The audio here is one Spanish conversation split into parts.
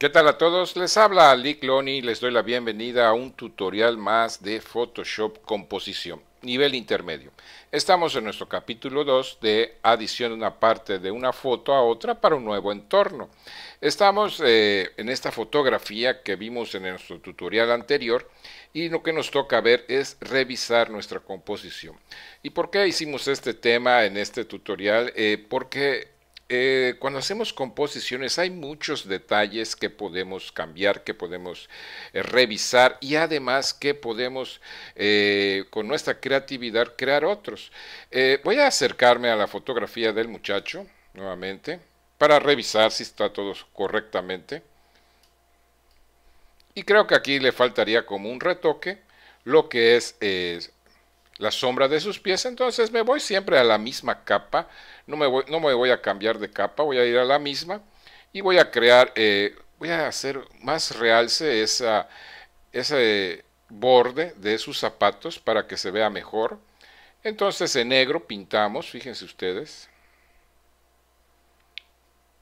¿Qué tal a todos? Les habla Ali Cloni y les doy la bienvenida a un tutorial más de Photoshop Composición, nivel intermedio. Estamos en nuestro capítulo 2 de adición de una parte de una foto a otra para un nuevo entorno. Estamos eh, en esta fotografía que vimos en nuestro tutorial anterior y lo que nos toca ver es revisar nuestra composición. ¿Y por qué hicimos este tema en este tutorial? Eh, porque eh, cuando hacemos composiciones hay muchos detalles que podemos cambiar, que podemos eh, revisar y además que podemos eh, con nuestra creatividad crear otros. voy a acercarme a la fotografía del muchacho nuevamente para revisar si está todo correctamente. Y creo que aquí le faltaría como un retoque lo que es la sombra de sus pies, entonces me voy siempre a la misma capa, no me voy, no me voy a cambiar de capa, voy a ir a la misma y voy a crear, eh, voy a hacer más realce esa, ese borde de sus zapatos para que se vea mejor. Entonces en negro pintamos, fíjense ustedes,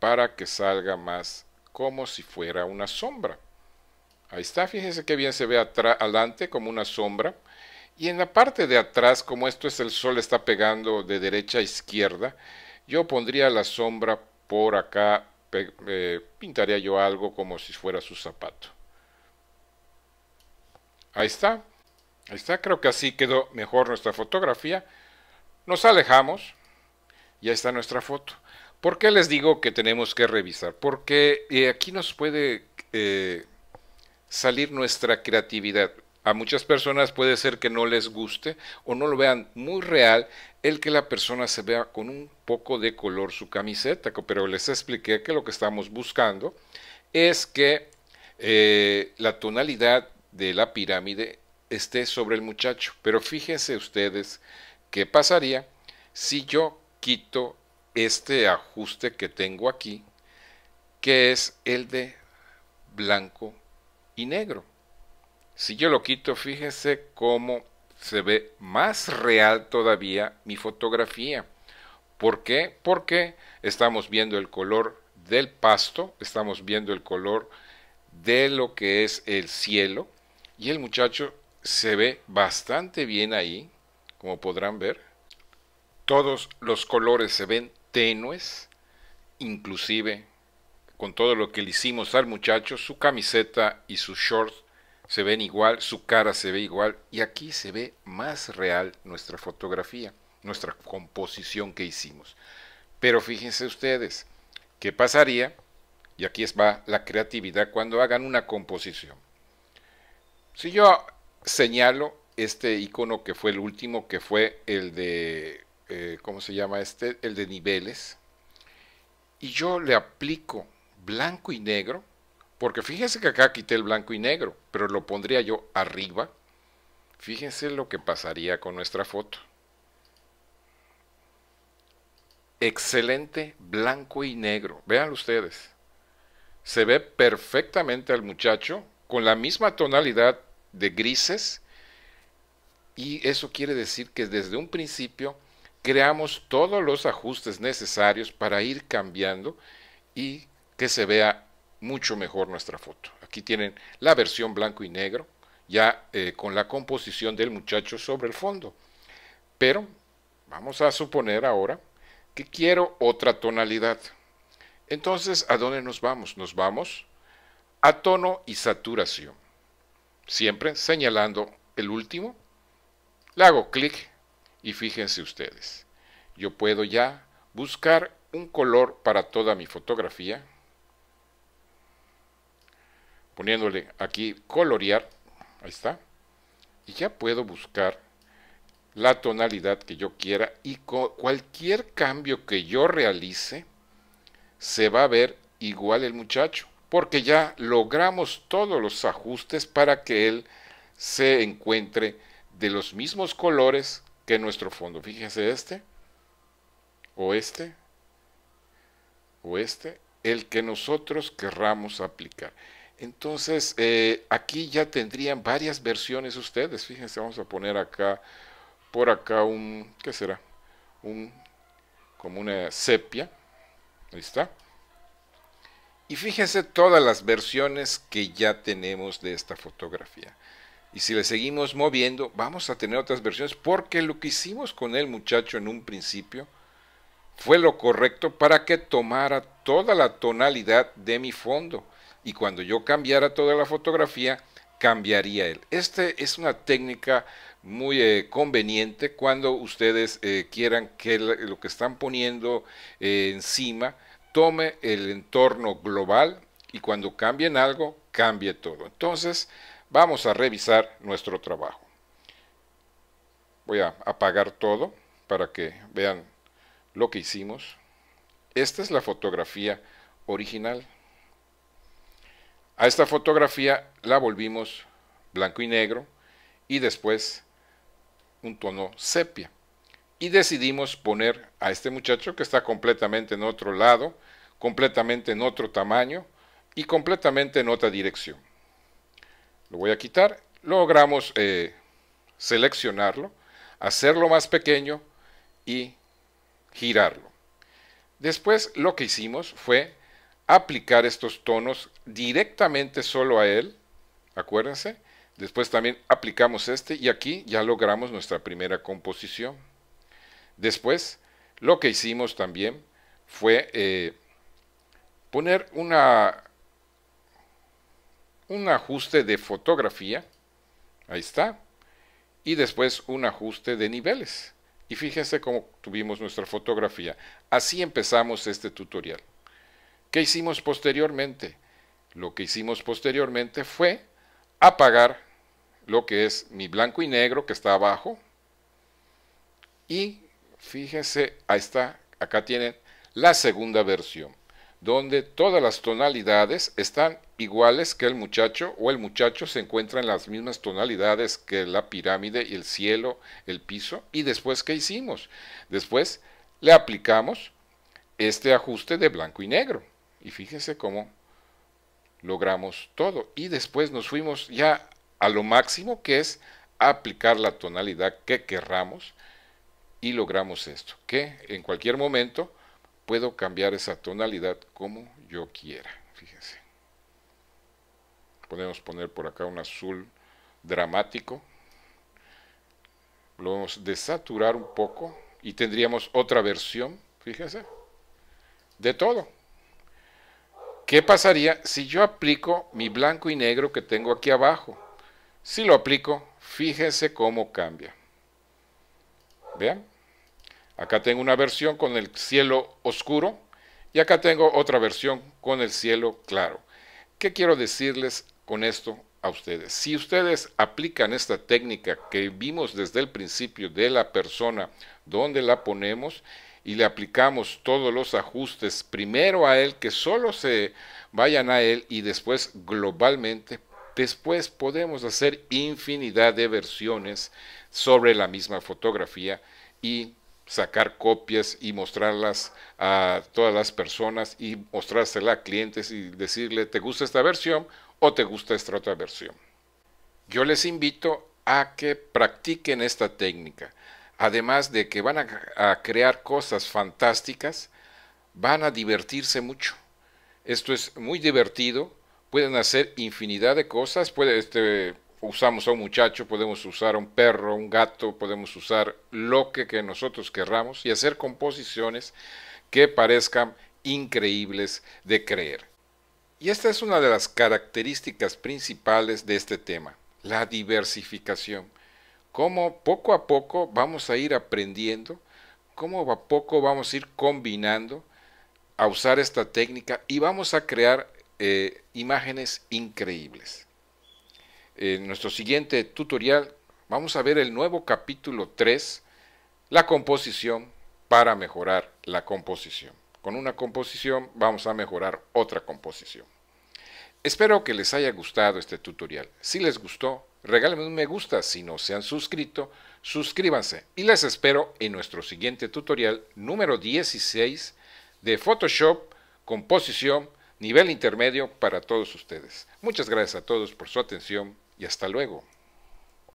para que salga más como si fuera una sombra. Ahí está, fíjense qué bien se ve adelante como una sombra. Y en la parte de atrás, como esto es el sol está pegando de derecha a izquierda, yo pondría la sombra por acá, eh, pintaría yo algo como si fuera su zapato. Ahí está, ahí está, creo que así quedó mejor nuestra fotografía. Nos alejamos y ahí está nuestra foto. ¿Por qué les digo que tenemos que revisar? Porque eh, aquí nos puede eh, salir nuestra creatividad. A muchas personas puede ser que no les guste o no lo vean muy real el que la persona se vea con un poco de color su camiseta, pero les expliqué que lo que estamos buscando es que eh, la tonalidad de la pirámide esté sobre el muchacho. Pero fíjense ustedes qué pasaría si yo quito este ajuste que tengo aquí, que es el de blanco y negro. Si yo lo quito, fíjense cómo se ve más real todavía mi fotografía. ¿Por qué? Porque estamos viendo el color del pasto, estamos viendo el color de lo que es el cielo y el muchacho se ve bastante bien ahí, como podrán ver. Todos los colores se ven tenues, inclusive con todo lo que le hicimos al muchacho, su camiseta y sus shorts se ven igual, su cara se ve igual y aquí se ve más real nuestra fotografía, nuestra composición que hicimos. Pero fíjense ustedes, ¿qué pasaría? Y aquí va la creatividad cuando hagan una composición. Si yo señalo este icono que fue el último, que fue el de, eh, ¿cómo se llama este? El de niveles. Y yo le aplico blanco y negro, porque fíjense que acá quité el blanco y negro, pero lo pondría yo arriba. Fíjense lo que pasaría con nuestra foto. Excelente blanco y negro. Vean ustedes. Se ve perfectamente al muchacho con la misma tonalidad de grises. Y eso quiere decir que desde un principio creamos todos los ajustes necesarios para ir cambiando y que se vea mucho mejor nuestra foto. Aquí tienen la versión blanco y negro, ya eh, con la composición del muchacho sobre el fondo. Pero vamos a suponer ahora que quiero otra tonalidad. Entonces, ¿a dónde nos vamos? Nos vamos a tono y saturación. Siempre señalando el último, le hago clic y fíjense ustedes, yo puedo ya buscar un color para toda mi fotografía poniéndole aquí colorear, ahí está, y ya puedo buscar la tonalidad que yo quiera y cualquier cambio que yo realice se va a ver igual el muchacho, porque ya logramos todos los ajustes para que él se encuentre de los mismos colores que nuestro fondo. Fíjense este, o este, o este, el que nosotros querramos aplicar. Entonces, eh, aquí ya tendrían varias versiones ustedes. Fíjense, vamos a poner acá, por acá un, ¿qué será? Un, como una sepia. Ahí está. Y fíjense todas las versiones que ya tenemos de esta fotografía. Y si le seguimos moviendo, vamos a tener otras versiones porque lo que hicimos con el muchacho en un principio fue lo correcto para que tomara toda la tonalidad de mi fondo y cuando yo cambiara toda la fotografía, cambiaría él. Esta es una técnica muy eh, conveniente cuando ustedes eh, quieran que lo que están poniendo eh, encima tome el entorno global y cuando cambien algo, cambie todo. Entonces, vamos a revisar nuestro trabajo. Voy a apagar todo para que vean lo que hicimos. Esta es la fotografía original. A esta fotografía la volvimos blanco y negro y después un tono sepia. Y decidimos poner a este muchacho que está completamente en otro lado, completamente en otro tamaño y completamente en otra dirección. Lo voy a quitar. Logramos eh, seleccionarlo, hacerlo más pequeño y girarlo. Después lo que hicimos fue aplicar estos tonos directamente solo a él, acuérdense. Después también aplicamos este y aquí ya logramos nuestra primera composición. Después, lo que hicimos también fue eh, poner un ajuste de fotografía, ahí está, y después un ajuste de niveles. Y fíjense cómo tuvimos nuestra fotografía. Así empezamos este tutorial. ¿Qué hicimos posteriormente? Lo que hicimos posteriormente fue apagar lo que es mi blanco y negro que está abajo. Y fíjense, ahí está, acá tienen la segunda versión, donde todas las tonalidades están iguales que el muchacho o el muchacho se encuentra en las mismas tonalidades que la pirámide y el cielo, el piso. Y después, ¿qué hicimos? Después le aplicamos este ajuste de blanco y negro. Y fíjense cómo logramos todo. Y después nos fuimos ya a lo máximo que es aplicar la tonalidad que querramos y logramos esto, que en cualquier momento puedo cambiar esa tonalidad como yo quiera, fíjense. Podemos poner por acá un azul dramático, lo vamos a desaturar un poco y tendríamos otra versión, fíjense, de todo. ¿Qué pasaría si yo aplico mi blanco y negro que tengo aquí abajo? Si lo aplico, fíjense cómo cambia. Vean, acá tengo una versión con el cielo oscuro y acá tengo otra versión con el cielo claro. ¿Qué quiero decirles con esto a ustedes? Si ustedes aplican esta técnica que vimos desde el principio de la persona, donde la ponemos, y le aplicamos todos los ajustes primero a él, que solo se vayan a él y después globalmente, después podemos hacer infinidad de versiones sobre la misma fotografía y sacar copias y mostrarlas a todas las personas y mostrársela a clientes y decirle, ¿te gusta esta versión o te gusta esta otra versión? Yo les invito a que practiquen esta técnica además de que van a, crear cosas fantásticas, van a divertirse mucho. Esto es muy divertido, pueden hacer infinidad de cosas, este, usamos a un muchacho, podemos usar a un perro, un gato, podemos usar lo que, que nosotros querramos y hacer composiciones que parezcan increíbles de creer. Y esta es una de las características principales de este tema, la diversificación cómo poco a poco vamos a ir aprendiendo, cómo a poco vamos a ir combinando a usar esta técnica y vamos a crear eh, imágenes increíbles. En nuestro siguiente tutorial vamos a ver el nuevo capítulo 3, la composición para mejorar la composición. Con una composición vamos a mejorar otra composición. Espero que les haya gustado este tutorial. Si les gustó, regálenme un me gusta si no se han suscrito, suscríbanse y les espero en nuestro siguiente tutorial número 16 de Photoshop, composición, nivel intermedio para todos ustedes. Muchas gracias a todos por su atención y hasta luego.